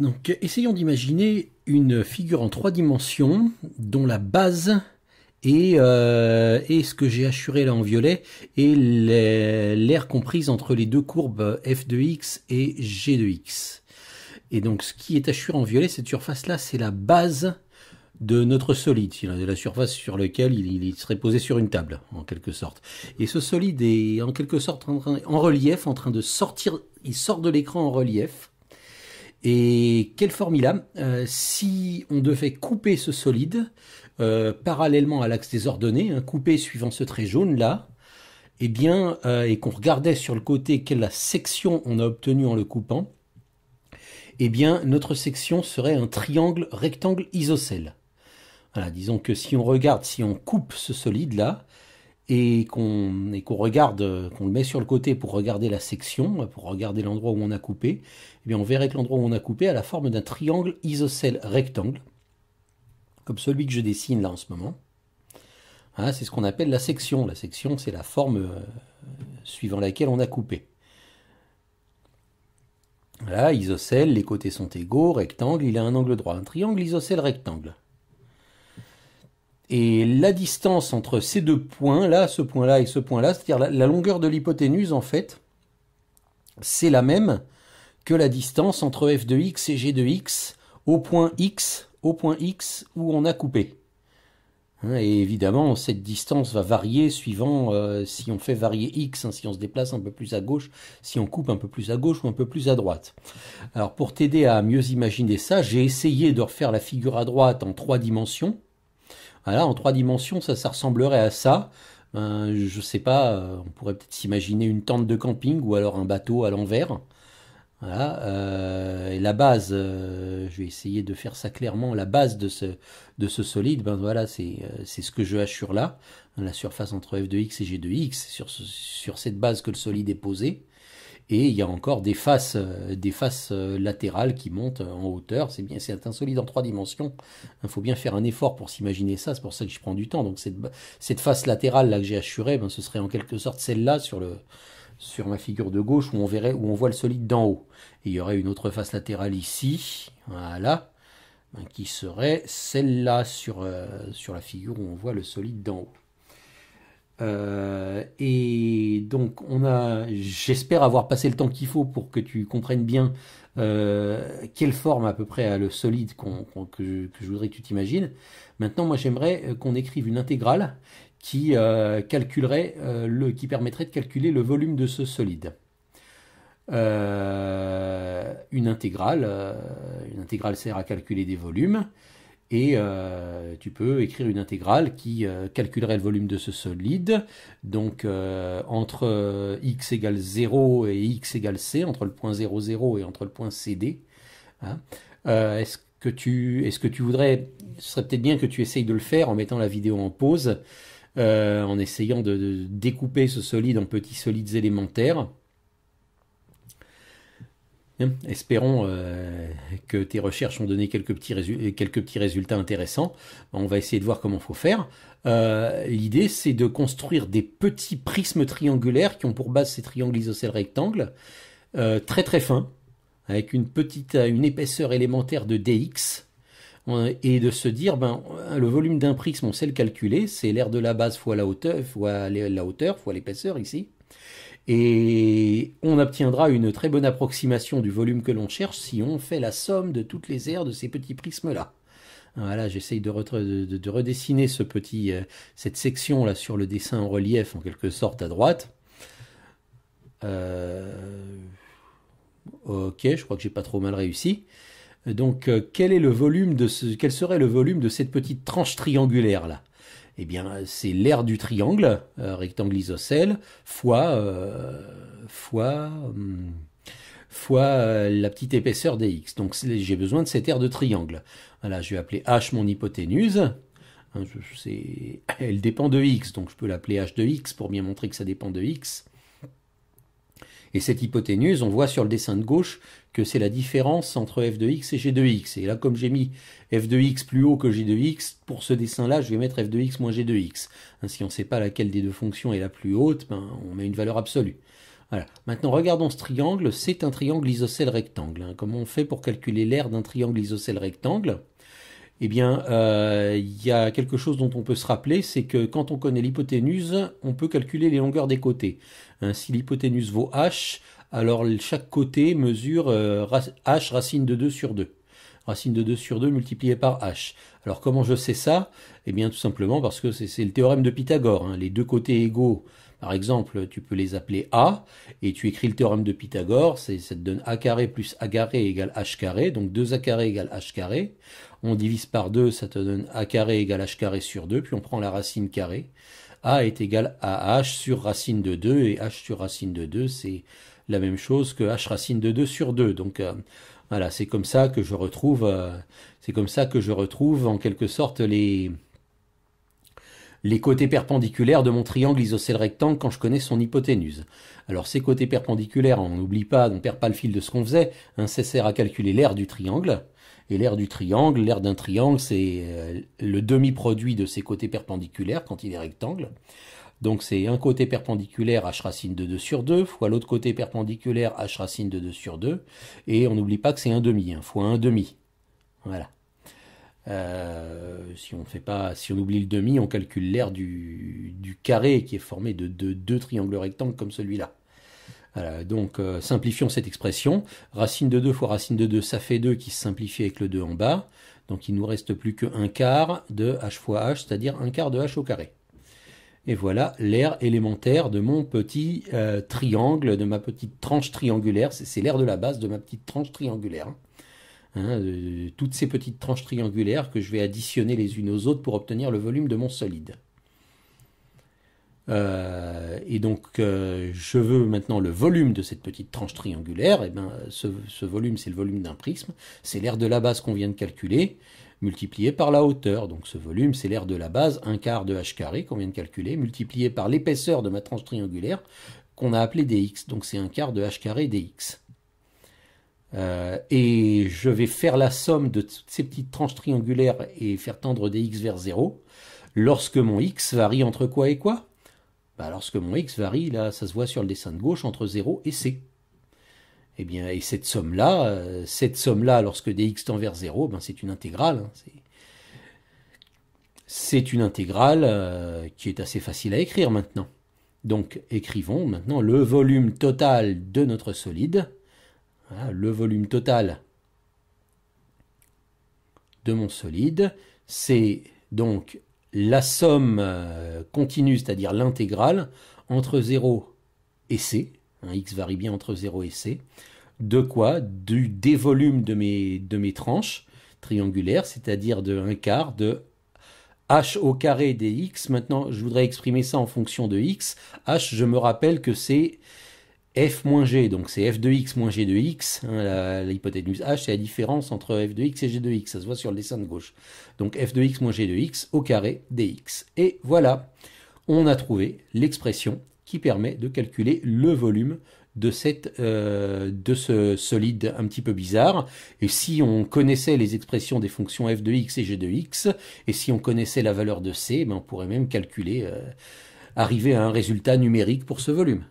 Donc, essayons d'imaginer une figure en trois dimensions dont la base est, euh, ce que j'ai assuré là en violet et l'air comprise entre les deux courbes f de x et g de x. Et donc, ce qui est assuré en violet, cette surface-là, c'est la base de notre solide, de la surface sur laquelle il, serait posé sur une table, en quelque sorte. Et ce solide est en quelque sorte en relief, en train de sortir, il sort de l'écran en relief et quelle formule? là euh, Si on devait couper ce solide euh, parallèlement à l'axe des ordonnées, hein, couper suivant ce trait jaune là, eh bien, euh, et qu'on regardait sur le côté quelle section on a obtenue en le coupant, eh bien, notre section serait un triangle rectangle isocèle. Voilà, disons que si on regarde, si on coupe ce solide là, et qu'on regarde, qu'on le met sur le côté pour regarder la section, pour regarder l'endroit où on a coupé, eh bien on verrait que l'endroit où on a coupé a la forme d'un triangle isocèle rectangle, comme celui que je dessine là en ce moment. Hein, c'est ce qu'on appelle la section. La section, c'est la forme euh, suivant laquelle on a coupé. Voilà, isocèle, les côtés sont égaux, rectangle, il a un angle droit. Un triangle isocèle rectangle. Et la distance entre ces deux points, là, ce point-là et ce point-là, c'est-à-dire la, longueur de l'hypoténuse, en fait, c'est la même que la distance entre f de x et g de x au point x, au point x où on a coupé. Hein, et évidemment, cette distance va varier suivant euh, si on fait varier x, hein, si on se déplace un peu plus à gauche, si on coupe un peu plus à gauche ou un peu plus à droite. Alors pour t'aider à mieux imaginer ça, j'ai essayé de refaire la figure à droite en trois dimensions. Voilà, ah, en trois dimensions, ça, ressemblerait à ça. Je euh, je sais pas, euh, on pourrait peut-être s'imaginer une tente de camping ou alors un bateau à l'envers. Voilà, euh, et la base, je vais essayer de faire ça clairement, la base de ce, de ce solide, ben voilà, c'est ce que je hache sur là, la surface entre f de x et g de x, sur, sur cette base que le solide est posé et il y a encore des faces, euh, euh, latérales qui montent euh, en hauteur. C'est bien, c'est un solide en trois dimensions. Il faut bien faire un effort pour s'imaginer ça. C'est pour ça que je prends du temps. Donc cette, face latérale là que j'ai assurée, ben, ce serait en quelque sorte celle-là sur ma figure de gauche où on verrait où on voit le solide d'en haut. Et il y aurait une autre face latérale ici, voilà, ben, qui serait celle-là sur la figure où on voit le solide d'en haut. Euh, et donc, on a, j'espère avoir passé le temps qu'il faut pour que tu comprennes bien euh, quelle forme à peu près a le solide que, je, voudrais que tu t'imagines. Maintenant, moi, j'aimerais euh, qu'on écrive une intégrale qui calculerait le, qui permettrait de calculer le volume de ce solide. une intégrale, une intégrale sert à calculer des volumes et euh, tu peux écrire une intégrale qui euh, calculerait le volume de ce solide, donc euh, entre x égale 0 et x égale c, entre le point 0, et entre le point CD. Hein. est-ce que tu, est que tu voudrais, ce serait peut-être bien que tu essayes de le faire en mettant la vidéo en pause, en essayant de, découper ce solide en petits solides élémentaires. Hein, espérons que tes recherches ont donné quelques petits, euh, résultats, intéressants. Ben, on va essayer de voir comment faut faire. Euh, l'idée, c'est de construire des petits prismes triangulaires qui ont pour base ces triangles isocèles rectangles, euh, très très fins, avec une petite, une épaisseur élémentaire de dx, et de se dire, ben, le volume d'un prisme, on sait le calculer, c'est l'aire de la base fois la hauteur, fois la hauteur, fois l'épaisseur ici. Et on obtiendra une très bonne approximation du volume que l'on cherche si on fait la somme de toutes les aires de ces petits prismes-là. Voilà, j'essaye de, redessiner ce petit, euh, cette section là sur le dessin en relief en quelque sorte à droite. Euh, ok, je crois que j'ai pas trop mal réussi. Donc, euh, quel, est le volume de quel serait le volume de cette petite tranche triangulaire là eh bien, c'est l'aire du triangle, euh, rectangle isocèle, fois, euh, fois, hum, fois euh, la petite épaisseur des x. Donc j'ai besoin de cette aire de triangle. Voilà, je vais appeler h mon hypoténuse. Hein, elle dépend de x, donc je peux l'appeler h de x pour bien montrer que ça dépend de x. Et cette hypoténuse, on voit sur le dessin de gauche que c'est la différence entre f de x et g de x. Et là, comme j'ai mis f de x plus haut que g de x, pour ce dessin-là, je vais mettre f de x moins g de x. Ainsi, hein, si on ne sait pas laquelle des deux fonctions est la plus haute, ben, on met une valeur absolue. Maintenant, regardons ce triangle. C'est un triangle isocèle rectangle. Hein, comment on fait pour calculer l'aire d'un triangle isocèle rectangle eh bien, euh, il y a quelque chose dont on peut se rappeler, c'est que quand on connaît l'hypoténuse, on peut calculer les longueurs des côtés. Hein, si l'hypoténuse vaut h, alors chaque côté mesure euh, h racine de 2 sur 2. Racine de 2 sur 2 multipliée par h. Alors comment je sais ça Eh bien tout simplement parce que c'est le théorème de Pythagore. Hein. les deux côtés égaux par exemple, tu peux les appeler A, et tu écris le théorème de Pythagore, ça te donne A carré plus A carré égale H carré, donc 2A carré égale H carré. On divise par 2, ça te donne A carré égale H carré sur 2, puis on prend la racine carrée. A est égal à H sur racine de 2, et H sur racine de 2, c'est la même chose que H racine de 2 sur 2. Donc euh, voilà, c'est comme ça que je retrouve, euh, c'est comme ça que je retrouve en quelque sorte les, les côtés perpendiculaires de mon triangle isocèle rectangle quand je connais son hypoténuse. Alors ces côtés perpendiculaires, on n'oublie pas, on ne perd pas le fil de ce qu'on faisait, un ça sert à calculer l'aire du triangle. Et l'aire du triangle, l'aire d'un triangle, c'est euh, le demi-produit de ses côtés perpendiculaires quand il est rectangle. Donc c'est un côté perpendiculaire h racine de 2 sur 2 fois l'autre côté perpendiculaire h racine de 2 sur 2. Et on n'oublie pas que c'est un demi, hein, fois un demi. Voilà. Euh, si on fait pas, si on oublie le demi, on calcule l'aire du, carré qui est formé de deux triangles rectangles comme celui-là. donc euh, simplifions cette expression. Racine de 2 fois racine de 2, ça fait 2 qui se simplifie avec le 2 en bas. Donc il nous reste plus que 1 quart de h fois h, c'est-à-dire un quart de h au carré. Et voilà l'aire élémentaire de mon petit euh, triangle, de ma petite tranche triangulaire. C'est l'aire de la base de ma petite tranche triangulaire. Hein. Hein, toutes ces petites tranches triangulaires que je vais additionner les unes aux autres pour obtenir le volume de mon solide. Euh, et donc, euh, je veux maintenant le volume de cette petite tranche triangulaire. Et eh ben, ce, volume, c'est le volume d'un prisme. C'est l'aire de la base qu'on vient de calculer, multiplié par la hauteur. Donc, ce volume, c'est l'aire de la base, un quart de h carré qu'on vient de calculer, multiplié par l'épaisseur de ma tranche triangulaire qu'on a appelée dx. Donc, c'est un quart de h carré dx. Euh, et je vais faire la somme de toutes ces petites tranches triangulaires et faire tendre dx vers 0 lorsque mon x varie entre quoi et quoi bah, Lorsque mon x varie, là, ça se voit sur le dessin de gauche, entre 0 et c. Et eh bien, et cette somme-là, euh, cette somme-là, lorsque dx tend vers 0, ben, c'est une intégrale. Hein, c'est une intégrale euh, qui est assez facile à écrire maintenant. Donc, écrivons maintenant le volume total de notre solide ah, le volume total de mon solide, c'est donc la somme euh, continue, c'est-à-dire l'intégrale, entre 0 et C, hein, x varie bien entre 0 et C, de quoi du, dévolume de mes, de mes tranches triangulaires, c'est-à-dire de 1 quart de h au carré dx. Maintenant, je voudrais exprimer ça en fonction de x. h, je me rappelle que c'est f moins g, donc c'est f de x moins g de x, hein, h, c'est la différence entre f de x et g de x, ça se voit sur le dessin de gauche. Donc f de x moins g de x au carré dx. Et voilà, on a trouvé l'expression qui permet de calculer le volume de, cette, euh, de ce solide un petit peu bizarre. Et si on connaissait les expressions des fonctions f de x et g de x, et si on connaissait la valeur de c, ben on pourrait même calculer, euh, arriver à un résultat numérique pour ce volume.